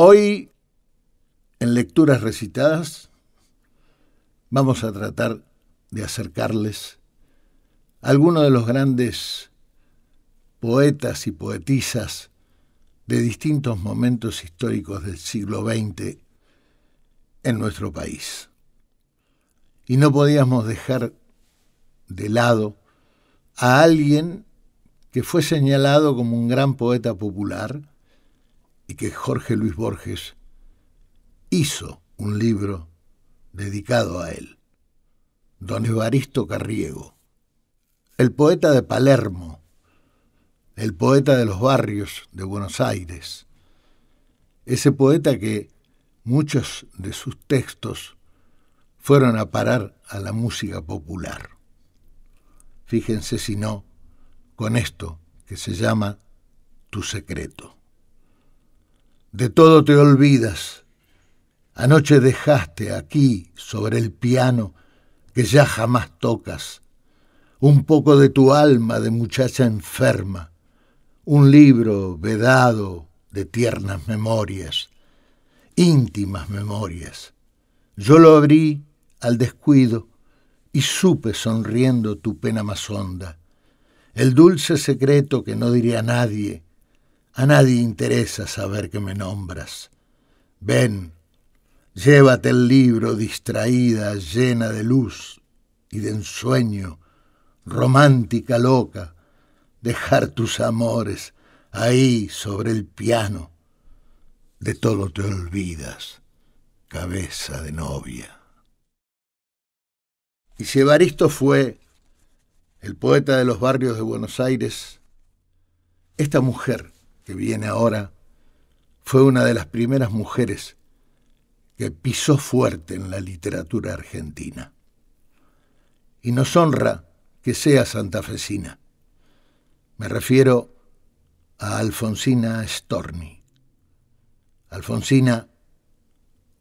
Hoy, en lecturas recitadas, vamos a tratar de acercarles a algunos de los grandes poetas y poetisas de distintos momentos históricos del siglo XX en nuestro país. Y no podíamos dejar de lado a alguien que fue señalado como un gran poeta popular, y que Jorge Luis Borges hizo un libro dedicado a él, don Evaristo Carriego, el poeta de Palermo, el poeta de los barrios de Buenos Aires, ese poeta que muchos de sus textos fueron a parar a la música popular. Fíjense si no, con esto que se llama Tu secreto de todo te olvidas. Anoche dejaste aquí sobre el piano que ya jamás tocas un poco de tu alma de muchacha enferma, un libro vedado de tiernas memorias, íntimas memorias. Yo lo abrí al descuido y supe sonriendo tu pena más honda, el dulce secreto que no diría a nadie, a nadie interesa saber que me nombras. Ven, llévate el libro distraída, llena de luz y de ensueño, romántica, loca, dejar tus amores ahí sobre el piano. De todo te olvidas, cabeza de novia. Y si Evaristo fue el poeta de los barrios de Buenos Aires, esta mujer, que viene ahora, fue una de las primeras mujeres que pisó fuerte en la literatura argentina. Y nos honra que sea santafesina. Me refiero a Alfonsina Storni. Alfonsina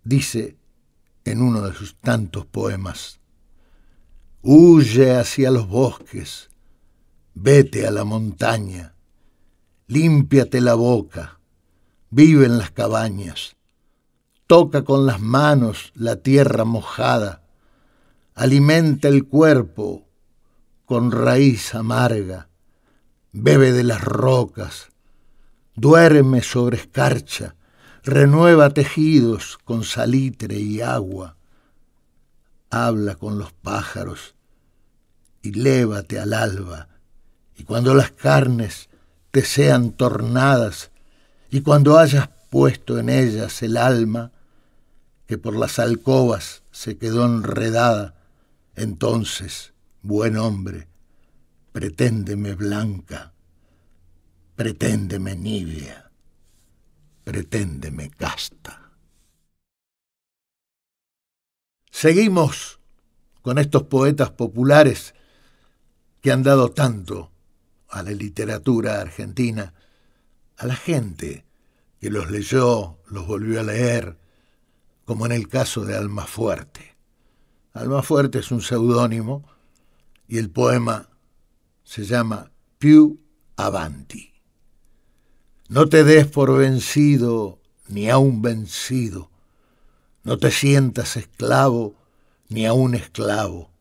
dice en uno de sus tantos poemas, Huye hacia los bosques, vete a la montaña, límpiate la boca, vive en las cabañas, toca con las manos la tierra mojada, alimenta el cuerpo con raíz amarga, bebe de las rocas, duerme sobre escarcha, renueva tejidos con salitre y agua, habla con los pájaros y lévate al alba, y cuando las carnes te sean tornadas, y cuando hayas puesto en ellas el alma, que por las alcobas se quedó enredada, entonces, buen hombre, preténdeme blanca, preténdeme nibia, preténdeme casta. Seguimos con estos poetas populares que han dado tanto a la literatura argentina, a la gente que los leyó, los volvió a leer, como en el caso de Almafuerte. Almafuerte es un seudónimo y el poema se llama Più Avanti. No te des por vencido ni aún vencido, no te sientas esclavo ni un esclavo,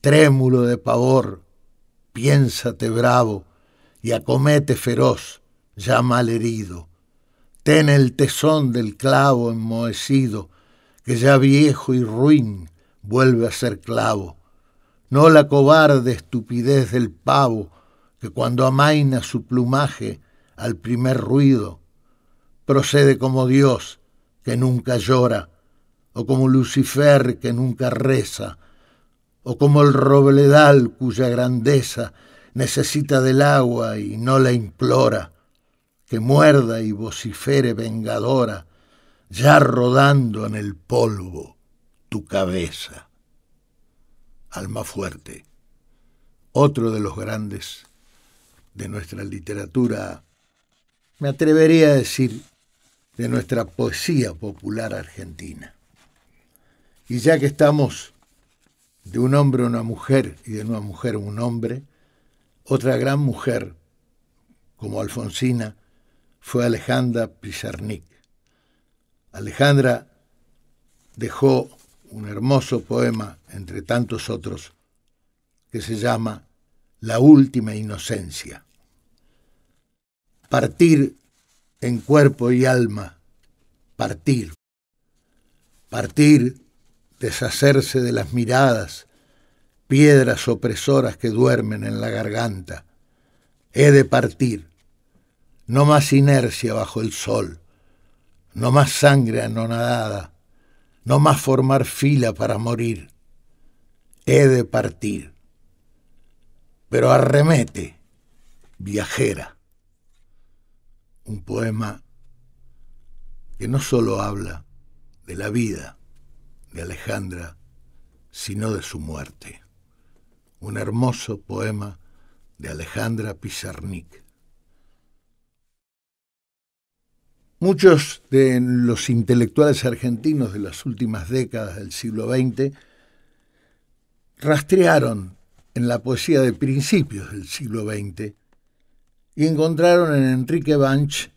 trémulo de pavor, piénsate bravo y acomete feroz, ya mal herido. Ten el tesón del clavo enmohecido, que ya viejo y ruin vuelve a ser clavo. No la cobarde estupidez del pavo, que cuando amaina su plumaje al primer ruido, procede como Dios, que nunca llora, o como Lucifer, que nunca reza, o como el robledal cuya grandeza necesita del agua y no la implora, que muerda y vocifere vengadora, ya rodando en el polvo tu cabeza. Alma fuerte, otro de los grandes de nuestra literatura, me atrevería a decir, de nuestra poesía popular argentina. Y ya que estamos de un hombre a una mujer y de una mujer a un hombre, otra gran mujer, como Alfonsina, fue Alejandra Pizarnik. Alejandra dejó un hermoso poema, entre tantos otros, que se llama La Última Inocencia. Partir en cuerpo y alma, partir, partir deshacerse de las miradas, piedras opresoras que duermen en la garganta. He de partir, no más inercia bajo el sol, no más sangre anonadada, no más formar fila para morir. He de partir. Pero arremete, viajera. Un poema que no solo habla de la vida, de Alejandra, sino de su muerte. Un hermoso poema de Alejandra Pizarnik. Muchos de los intelectuales argentinos de las últimas décadas del siglo XX rastrearon en la poesía de principios del siglo XX y encontraron en Enrique Banch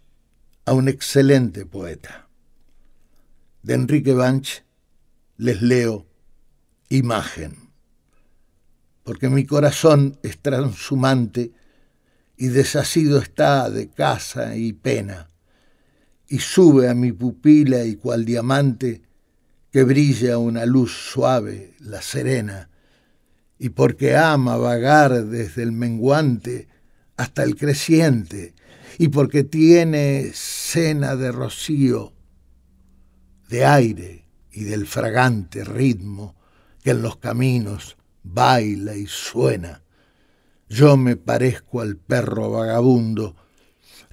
a un excelente poeta. De Enrique Banch les leo imagen, porque mi corazón es transhumante y desasido está de casa y pena, y sube a mi pupila y cual diamante que brilla una luz suave, la serena, y porque ama vagar desde el menguante hasta el creciente, y porque tiene cena de rocío, de aire, y del fragante ritmo que en los caminos baila y suena. Yo me parezco al perro vagabundo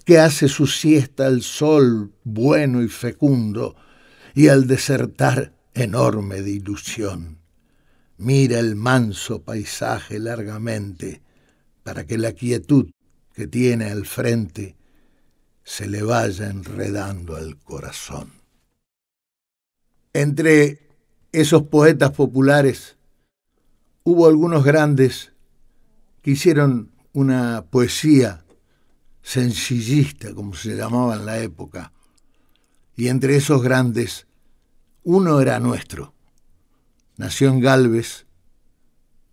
que hace su siesta al sol bueno y fecundo y al desertar enorme de ilusión. Mira el manso paisaje largamente para que la quietud que tiene al frente se le vaya enredando al corazón. Entre esos poetas populares hubo algunos grandes que hicieron una poesía sencillista, como se llamaba en la época. Y entre esos grandes, uno era nuestro. Nació en Galvez,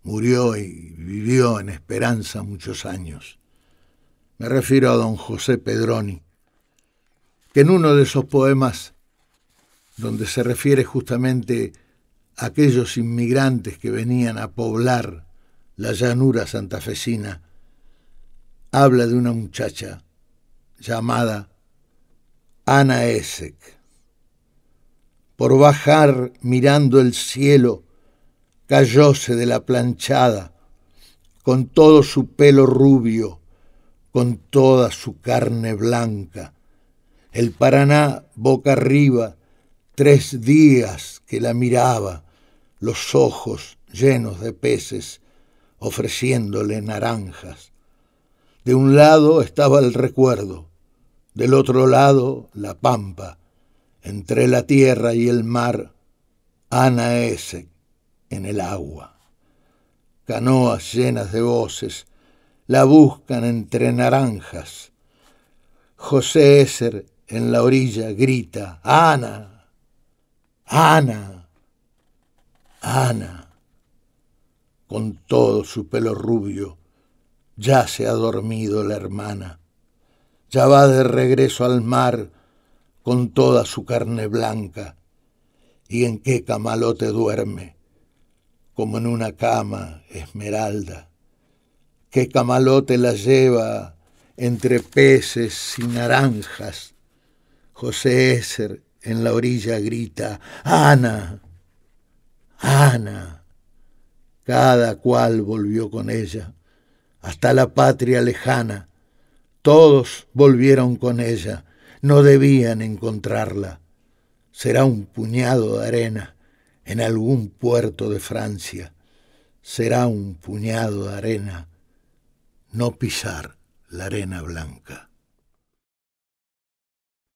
murió y vivió en Esperanza muchos años. Me refiero a don José Pedroni, que en uno de esos poemas donde se refiere justamente a aquellos inmigrantes que venían a poblar la llanura santafesina, habla de una muchacha llamada Ana Esek. Por bajar mirando el cielo, cayóse de la planchada, con todo su pelo rubio, con toda su carne blanca. El Paraná, boca arriba, Tres días que la miraba, los ojos llenos de peces, ofreciéndole naranjas. De un lado estaba el recuerdo, del otro lado la pampa, entre la tierra y el mar, Ana Ese en el agua. Canoas llenas de voces la buscan entre naranjas. José Eser en la orilla grita, Ana, Ana, Ana, con todo su pelo rubio, ya se ha dormido la hermana, ya va de regreso al mar con toda su carne blanca, y en qué camalote duerme, como en una cama esmeralda, qué camalote la lleva entre peces y naranjas, José Eser en la orilla grita, Ana, Ana. Cada cual volvió con ella, hasta la patria lejana. Todos volvieron con ella, no debían encontrarla. Será un puñado de arena en algún puerto de Francia. Será un puñado de arena, no pisar la arena blanca.